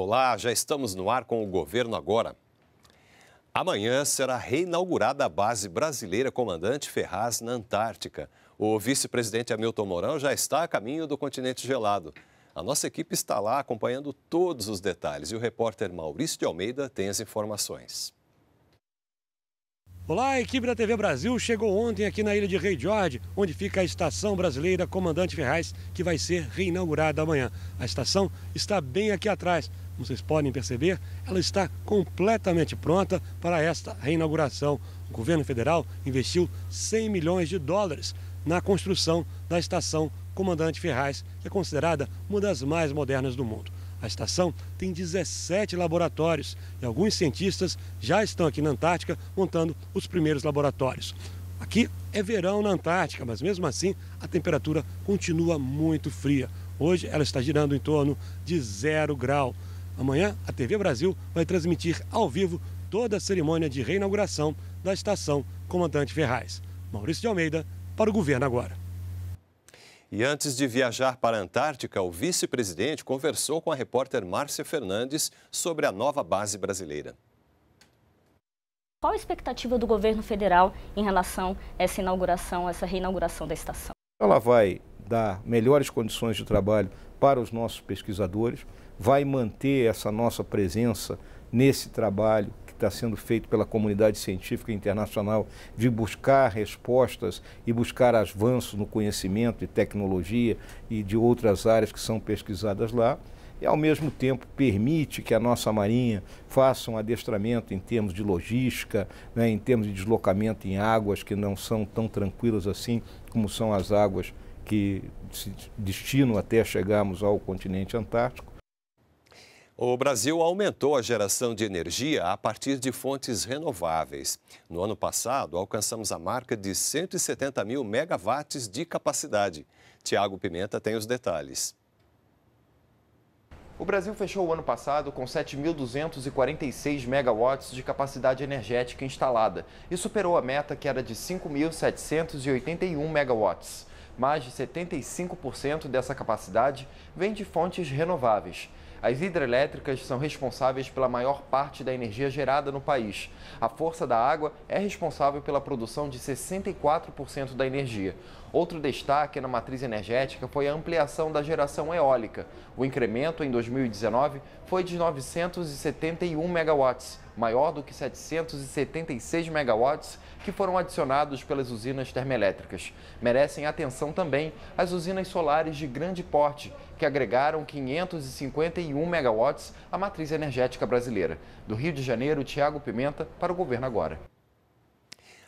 Olá, já estamos no ar com o governo agora. Amanhã será reinaugurada a base brasileira Comandante Ferraz na Antártica. O vice-presidente Hamilton Mourão já está a caminho do continente gelado. A nossa equipe está lá acompanhando todos os detalhes e o repórter Maurício de Almeida tem as informações. Olá, a equipe da TV Brasil chegou ontem aqui na ilha de Rei Jorge, onde fica a Estação Brasileira Comandante Ferraz, que vai ser reinaugurada amanhã. A estação está bem aqui atrás. Como vocês podem perceber, ela está completamente pronta para esta reinauguração. O governo federal investiu 100 milhões de dólares na construção da Estação Comandante Ferraz, que é considerada uma das mais modernas do mundo. A estação tem 17 laboratórios e alguns cientistas já estão aqui na Antártica montando os primeiros laboratórios. Aqui é verão na Antártica, mas mesmo assim a temperatura continua muito fria. Hoje ela está girando em torno de zero grau. Amanhã a TV Brasil vai transmitir ao vivo toda a cerimônia de reinauguração da estação Comandante Ferraz. Maurício de Almeida para o Governo Agora. E antes de viajar para a Antártica, o vice-presidente conversou com a repórter Márcia Fernandes sobre a nova base brasileira. Qual a expectativa do governo federal em relação a essa inauguração, essa reinauguração da estação? Ela vai dar melhores condições de trabalho para os nossos pesquisadores, vai manter essa nossa presença nesse trabalho está sendo feito pela comunidade científica internacional de buscar respostas e buscar avanços no conhecimento e tecnologia e de outras áreas que são pesquisadas lá e, ao mesmo tempo, permite que a nossa Marinha faça um adestramento em termos de logística, né, em termos de deslocamento em águas que não são tão tranquilas assim como são as águas que se destinam até chegarmos ao continente antártico. O Brasil aumentou a geração de energia a partir de fontes renováveis. No ano passado, alcançamos a marca de 170 mil megawatts de capacidade. Tiago Pimenta tem os detalhes. O Brasil fechou o ano passado com 7.246 megawatts de capacidade energética instalada e superou a meta que era de 5.781 megawatts. Mais de 75% dessa capacidade vem de fontes renováveis. As hidrelétricas são responsáveis pela maior parte da energia gerada no país. A força da água é responsável pela produção de 64% da energia. Outro destaque na matriz energética foi a ampliação da geração eólica. O incremento em 2019 foi de 971 megawatts, maior do que 776 megawatts que foram adicionados pelas usinas termoelétricas. Merecem atenção também as usinas solares de grande porte, que agregaram 551 megawatts à matriz energética brasileira. Do Rio de Janeiro, Tiago Pimenta para o Governo Agora.